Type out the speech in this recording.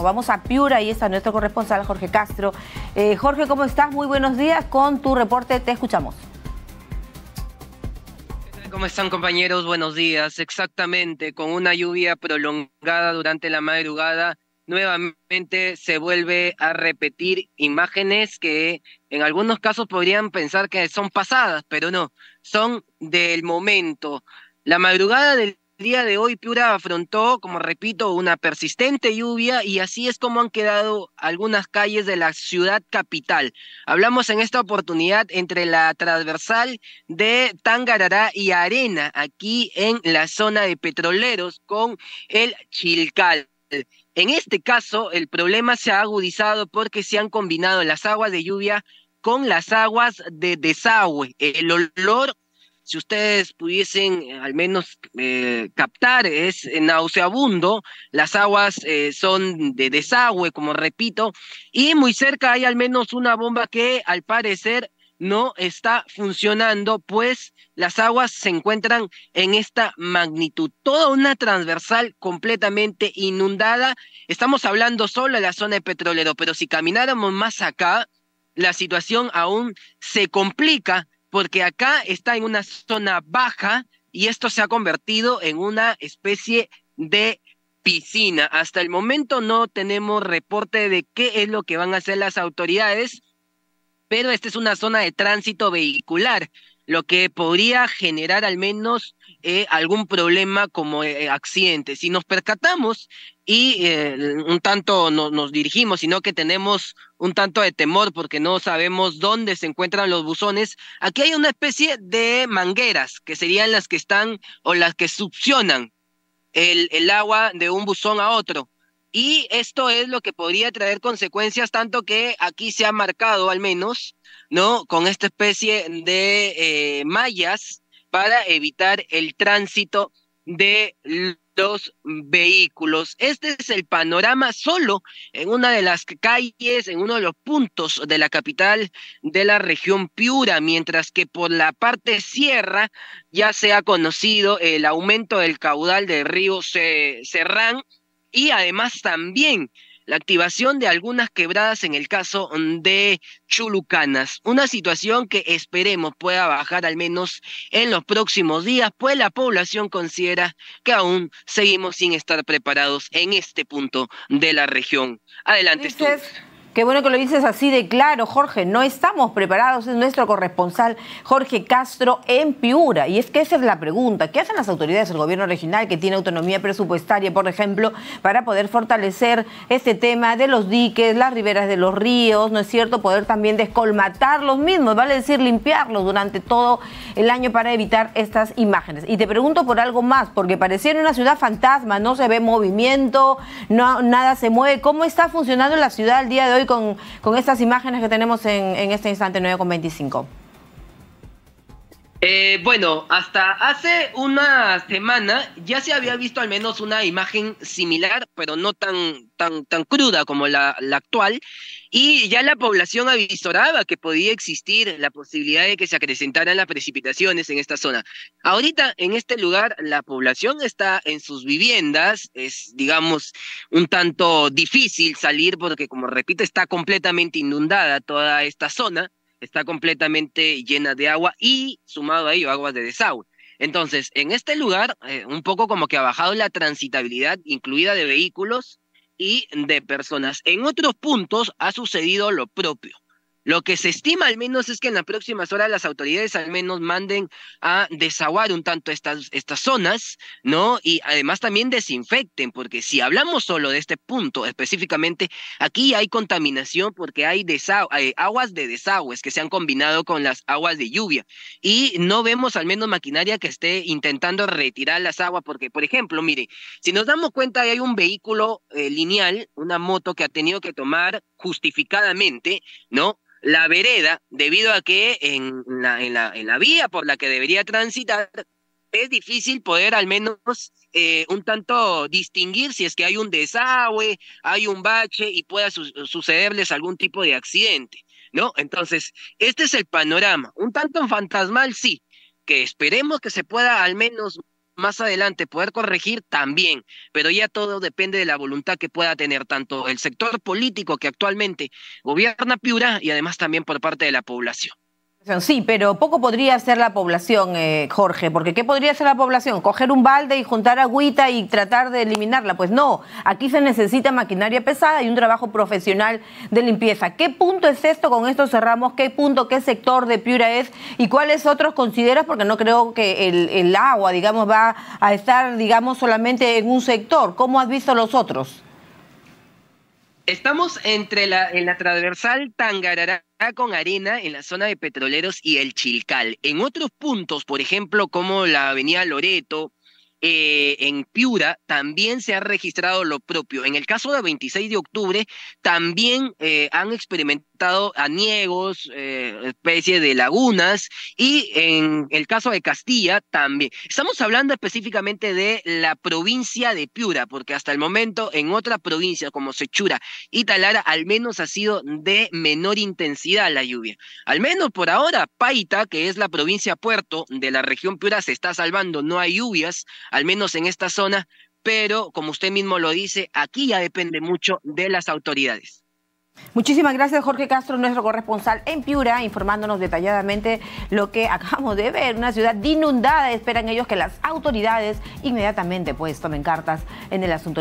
Vamos a Piura y es nuestro corresponsal Jorge Castro. Eh, Jorge, ¿cómo estás? Muy buenos días. Con tu reporte te escuchamos. ¿Cómo están compañeros? Buenos días. Exactamente, con una lluvia prolongada durante la madrugada, nuevamente se vuelve a repetir imágenes que en algunos casos podrían pensar que son pasadas, pero no, son del momento. La madrugada del día de hoy Piura afrontó, como repito, una persistente lluvia y así es como han quedado algunas calles de la ciudad capital. Hablamos en esta oportunidad entre la transversal de Tangarará y Arena, aquí en la zona de petroleros con el Chilcal. En este caso, el problema se ha agudizado porque se han combinado las aguas de lluvia con las aguas de desagüe. El olor si ustedes pudiesen eh, al menos eh, captar, es eh, nauseabundo. Las aguas son de desagüe, como repito, y muy cerca hay al menos una bomba que al parecer no está funcionando, pues las aguas se encuentran en esta magnitud. Toda una transversal completamente inundada. Estamos hablando solo de la zona de petrolero, pero si camináramos más acá, la situación aún se complica porque acá está en una zona baja y esto se ha convertido en una especie de piscina. Hasta el momento no tenemos reporte de qué es lo que van a hacer las autoridades, pero esta es una zona de tránsito vehicular lo que podría generar al menos eh, algún problema como eh, eh, accidente. Si nos percatamos y un tanto no, nos dirigimos, sino que tenemos un tanto de temor porque no sabemos dónde se encuentran los buzones, aquí hay una especie de mangueras que serían las que están o las que succionan el, el agua de un buzón a otro. Y esto es lo que podría traer consecuencias, tanto que aquí se ha marcado al menos, ¿no? Con esta especie de eh, mallas para evitar el tránsito de los vehículos. Este es el panorama solo en una de las calles, en uno de los puntos de la capital de la región Piura, mientras que por la parte sierra ya se ha conocido el aumento del caudal del río Serrán y además también la activación de algunas quebradas en el caso de Chulucanas. Una situación que esperemos pueda bajar al menos en los próximos días, pues la población considera que aún seguimos sin estar preparados en este punto de la región. Adelante, Qué bueno que lo dices así de claro, Jorge. No estamos preparados, es nuestro corresponsal Jorge Castro en Piura. Y es que esa es la pregunta. ¿Qué hacen las autoridades del gobierno regional que tiene autonomía presupuestaria, por ejemplo, para poder fortalecer este tema de los diques, las riberas de los ríos, ¿no es cierto? Poder también descolmatar los mismos, vale decir, limpiarlos durante todo el año para evitar estas imágenes. Y te pregunto por algo más, porque pareciera una ciudad fantasma, no se ve movimiento, no, nada se mueve. ¿Cómo está funcionando la ciudad al día de hoy? con, con estas imágenes que tenemos en, en este instante 9 con eh, bueno, hasta hace una semana ya se había visto al menos una imagen similar, pero no tan, tan, tan cruda como la, la actual, y ya la población avisoraba que podía existir la posibilidad de que se acrecentaran las precipitaciones en esta zona. Ahorita, en este lugar, la población está en sus viviendas, es, digamos, un tanto difícil salir porque, como repito, está completamente inundada toda esta zona está completamente llena de agua y sumado a ello aguas de desagüe. Entonces, en este lugar, eh, un poco como que ha bajado la transitabilidad incluida de vehículos y de personas. En otros puntos ha sucedido lo propio. Lo que se estima al menos es que en las próximas horas las autoridades al menos manden a desaguar un tanto estas, estas zonas, ¿no? Y además también desinfecten, porque si hablamos solo de este punto específicamente, aquí hay contaminación porque hay, eh, aguas de desagües que se han combinado con las aguas de lluvia y no vemos al menos maquinaria que esté intentando retirar las aguas, porque por ejemplo, mire, si nos damos cuenta hay un vehículo eh, lineal, una moto que ha tenido que tomar justificadamente, ¿no? la vereda, debido a que en la, en la, en la vía por la que debería transitar es difícil poder al menos eh, un tanto distinguir si es que hay un desagüe, hay un bache y pueda sucederles algún tipo de accidente, ¿no? Entonces, este es el panorama, un tanto fantasmal, sí, que esperemos que se pueda al menos más adelante poder corregir también, pero ya todo depende de la voluntad que pueda tener tanto el sector político que actualmente gobierna Piura y además también por parte de la población. Sí, pero poco podría hacer la población, eh, Jorge, porque ¿qué podría hacer la población? Coger un balde y juntar agüita y tratar de eliminarla. Pues no, aquí se necesita maquinaria pesada y un trabajo profesional de limpieza. ¿Qué punto es esto? Con esto cerramos. ¿Qué punto, qué sector de Piura es? ¿Y cuáles otros consideras? Porque no creo que el, agua, digamos, va a estar, digamos, solamente en un sector. ¿Cómo has visto los otros? Estamos entre la, en la transversal Tangarará con arena en la zona de Petroleros y el Chilcal. En otros puntos, por ejemplo, como la avenida Loreto, eh, en Piura también se ha registrado lo propio. En el caso de 26 de octubre, también eh, han experimentado aniegos, ...especies eh, especie de lagunas, y en el caso de Castilla también. Estamos hablando específicamente de la provincia de Piura, porque hasta el momento en otra provincia... como Sechura y Talara, al menos ha sido de menor intensidad la lluvia. Al menos por ahora, Paita, que es la provincia puerto de la región Piura, se está salvando, no hay lluvias al menos en esta zona, pero como usted mismo lo dice, aquí ya depende mucho de las autoridades. Muchísimas gracias Jorge Castro, nuestro corresponsal en Piura, informándonos detalladamente lo que acabamos de ver, una ciudad inundada, esperan ellos que las autoridades inmediatamente pues tomen cartas en el asunto.